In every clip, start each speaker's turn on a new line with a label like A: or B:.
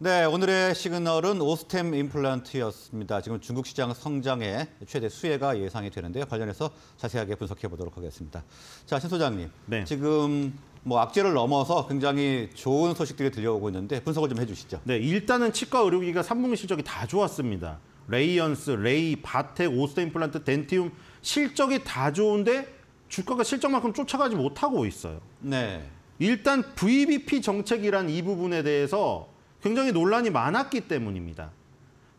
A: 네, 오늘의 시그널은 오스템 임플란트였습니다. 지금 중국 시장 성장의 최대 수혜가 예상이 되는데요. 관련해서 자세하게 분석해 보도록 하겠습니다. 자, 신 소장님. 네. 지금 뭐 악재를 넘어서 굉장히 좋은 소식들이 들려오고
B: 있는데 분석을 좀 해주시죠. 네, 일단은 치과 의료기가 3분기 실적이 다 좋았습니다. 레이언스, 레이, 바테 오스템 임플란트, 덴티움 실적이 다 좋은데 주가가 실적만큼 쫓아가지 못하고 있어요. 네. 일단 VBP 정책이란 이 부분에 대해서 굉장히 논란이 많았기 때문입니다.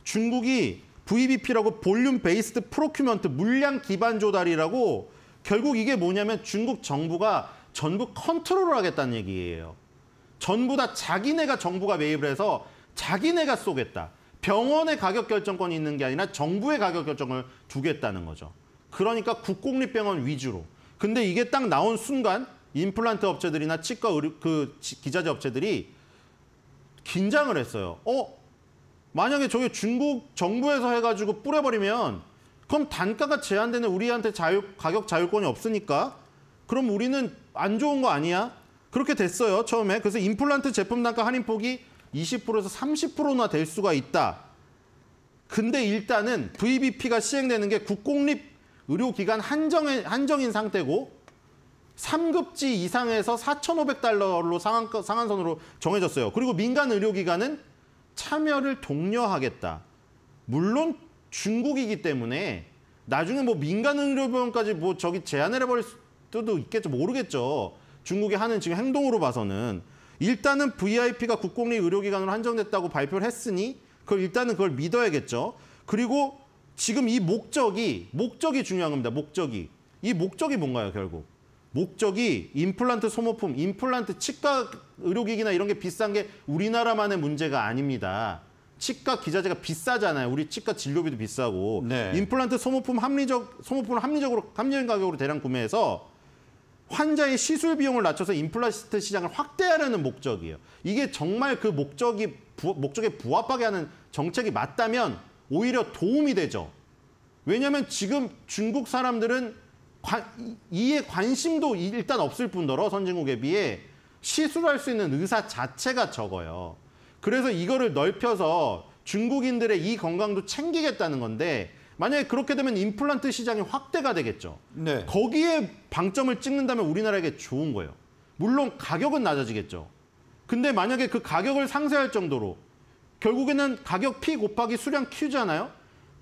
B: 중국이 VBP라고 볼륨 베이스드 프로큐먼트 물량 기반 조달이라고 결국 이게 뭐냐면 중국 정부가 전부 컨트롤을 하겠다는 얘기예요. 전부 다 자기네가 정부가 매입을 해서 자기네가 쏘겠다. 병원의 가격 결정권이 있는 게 아니라 정부의 가격 결정을 두겠다는 거죠. 그러니까 국공립병원 위주로. 근데 이게 딱 나온 순간 임플란트 업체들이나 치과 의료, 그 기자재 업체들이 긴장을 했어요. 어? 만약에 저게 중국 정부에서 해가지고 뿌려버리면 그럼 단가가 제한되는 우리한테 자유, 가격 자율권이 없으니까 그럼 우리는 안 좋은 거 아니야? 그렇게 됐어요, 처음에. 그래서 임플란트 제품 단가 할인폭이 20%에서 30%나 될 수가 있다. 근데 일단은 VBP가 시행되는 게 국공립 의료기관 한정 한정인 상태고 삼급지 이상에서 사천오백 달러로 상한, 상한선으로 정해졌어요. 그리고 민간 의료기관은 참여를 독려하겠다. 물론 중국이기 때문에 나중에 뭐 민간 의료병원까지 뭐 저기 제한을 해버릴 수도 있겠죠. 모르겠죠. 중국이 하는 지금 행동으로 봐서는. 일단은 VIP가 국공립 의료기관으로 한정됐다고 발표를 했으니 그걸 일단은 그걸 믿어야겠죠. 그리고 지금 이 목적이, 목적이 중요한 겁니다. 목적이. 이 목적이 뭔가요, 결국? 목적이 임플란트 소모품, 임플란트 치과 의료기기나 이런 게 비싼 게 우리나라만의 문제가 아닙니다. 치과 기자재가 비싸잖아요. 우리 치과 진료비도 비싸고 네. 임플란트 소모품 합리적 소모품을 합리적으로 합리적인 가격으로 대량 구매해서 환자의 시술 비용을 낮춰서 임플란트 시장을 확대하려는 목적이에요. 이게 정말 그 목적이 부, 목적에 부합하게 하는 정책이 맞다면 오히려 도움이 되죠. 왜냐하면 지금 중국 사람들은 관, 이에 관심도 일단 없을 뿐더러 선진국에 비해 시술할 수 있는 의사 자체가 적어요. 그래서 이거를 넓혀서 중국인들의 이 건강도 챙기겠다는 건데 만약에 그렇게 되면 임플란트 시장이 확대가 되겠죠. 네. 거기에 방점을 찍는다면 우리나라에게 좋은 거예요. 물론 가격은 낮아지겠죠. 근데 만약에 그 가격을 상쇄할 정도로 결국에는 가격 P 곱하기 수량 Q잖아요.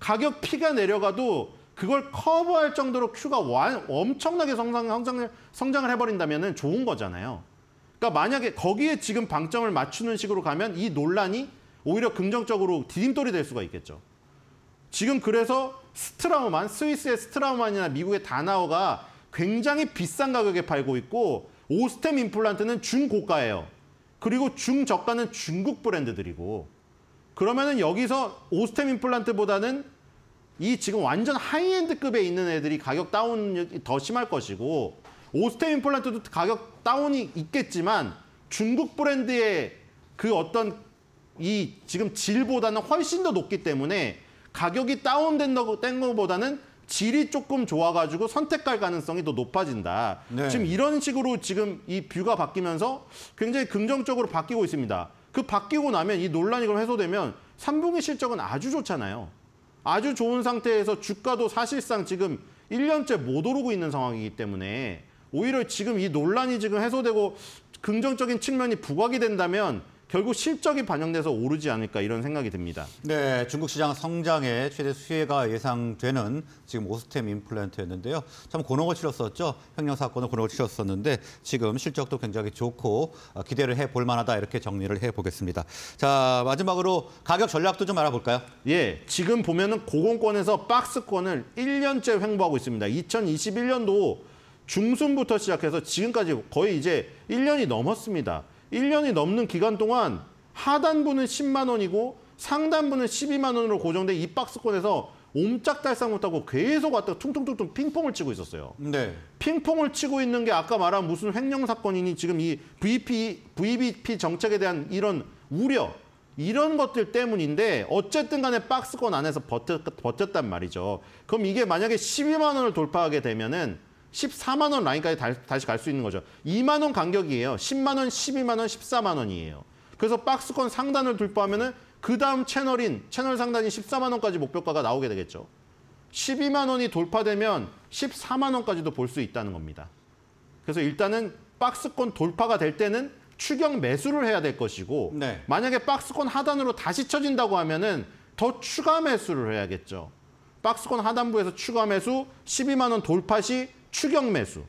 B: 가격 P가 내려가도 그걸 커버할 정도로 큐가 완, 엄청나게 성장, 성장을, 성장을 해버린다면 좋은 거잖아요. 그러니까 만약에 거기에 지금 방점을 맞추는 식으로 가면 이 논란이 오히려 긍정적으로 디딤돌이 될 수가 있겠죠. 지금 그래서 스트라우만, 스위스의 스트라우만이나 미국의 다나오가 굉장히 비싼 가격에 팔고 있고 오스템 임플란트는 중고가예요. 그리고 중저가는 중국 브랜드들이고 그러면은 여기서 오스템 임플란트보다는 이 지금 완전 하이엔드급에 있는 애들이 가격 다운이 더 심할 것이고 오스템 임플란트도 가격 다운이 있겠지만 중국 브랜드의 그 어떤 이 지금 질보다는 훨씬 더 높기 때문에 가격이 다운된 다고뗀 것보다는 질이 조금 좋아가지고 선택할 가능성이 더 높아진다. 네. 지금 이런 식으로 지금 이 뷰가 바뀌면서 굉장히 긍정적으로 바뀌고 있습니다. 그 바뀌고 나면 이 논란이 그럼 해소되면 3분기 실적은 아주 좋잖아요. 아주 좋은 상태에서 주가도 사실상 지금 1년째 못 오르고 있는 상황이기 때문에 오히려 지금 이 논란이 지금 해소되고 긍정적인 측면이 부각이 된다면 결국 실적이 반영돼서 오르지 않을까 이런 생각이 듭니다.
A: 네, 중국 시장 성장의 최대 수혜가 예상되는 지금 오스템 임플란트였는데요. 참 고농을 치렀었죠. 횡령 사건을 고농을 치렀었는데 지금 실적도 굉장히 좋고 아, 기대를 해볼 만하다 이렇게 정리를 해보겠습니다.
B: 자, 마지막으로 가격 전략도 좀 알아볼까요? 예, 지금 보면은 고공권에서 박스권을 1년째 횡보하고 있습니다. 2021년도 중순부터 시작해서 지금까지 거의 이제 1년이 넘었습니다. 1년이 넘는 기간 동안 하단부는 10만 원이고 상단부는 12만 원으로 고정돼 이 박스권에서 옴짝달싹 못하고 계속 왔다가 퉁퉁퉁퉁 핑퐁을 치고 있었어요. 네. 핑퐁을 치고 있는 게 아까 말한 무슨 횡령 사건이니 지금 이 VP, VBP 정책에 대한 이런 우려 이런 것들 때문인데 어쨌든 간에 박스권 안에서 버텼, 버텼단 말이죠. 그럼 이게 만약에 12만 원을 돌파하게 되면은 14만 원 라인까지 다시 갈 수 있는 거죠. 2만 원 간격이에요. 10만 원, 12만 원, 14만 원이에요. 그래서 박스권 상단을 돌파하면은 그 다음 채널인 채널 상단이 14만 원까지 목표가가 나오게 되겠죠. 12만 원이 돌파되면 14만 원까지도 볼 수 있다는 겁니다. 그래서 일단은 박스권 돌파가 될 때는 추경 매수를 해야 될 것이고 네. 만약에 박스권 하단으로 다시 쳐진다고 하면은 더 추가 매수를 해야겠죠. 박스권 하단부에서 추가 매수 12만 원 돌파 시 추경 매수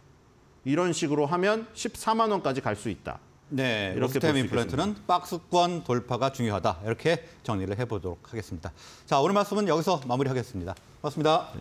B: 이런 식으로 하면 14만 원까지 갈 수 있다.
A: 네, 이렇게 로스템 임플란트는
B: 박스권
A: 돌파가 중요하다. 이렇게 정리를 해보도록 하겠습니다. 자, 오늘 말씀은 여기서 마무리하겠습니다. 고맙습니다. 네.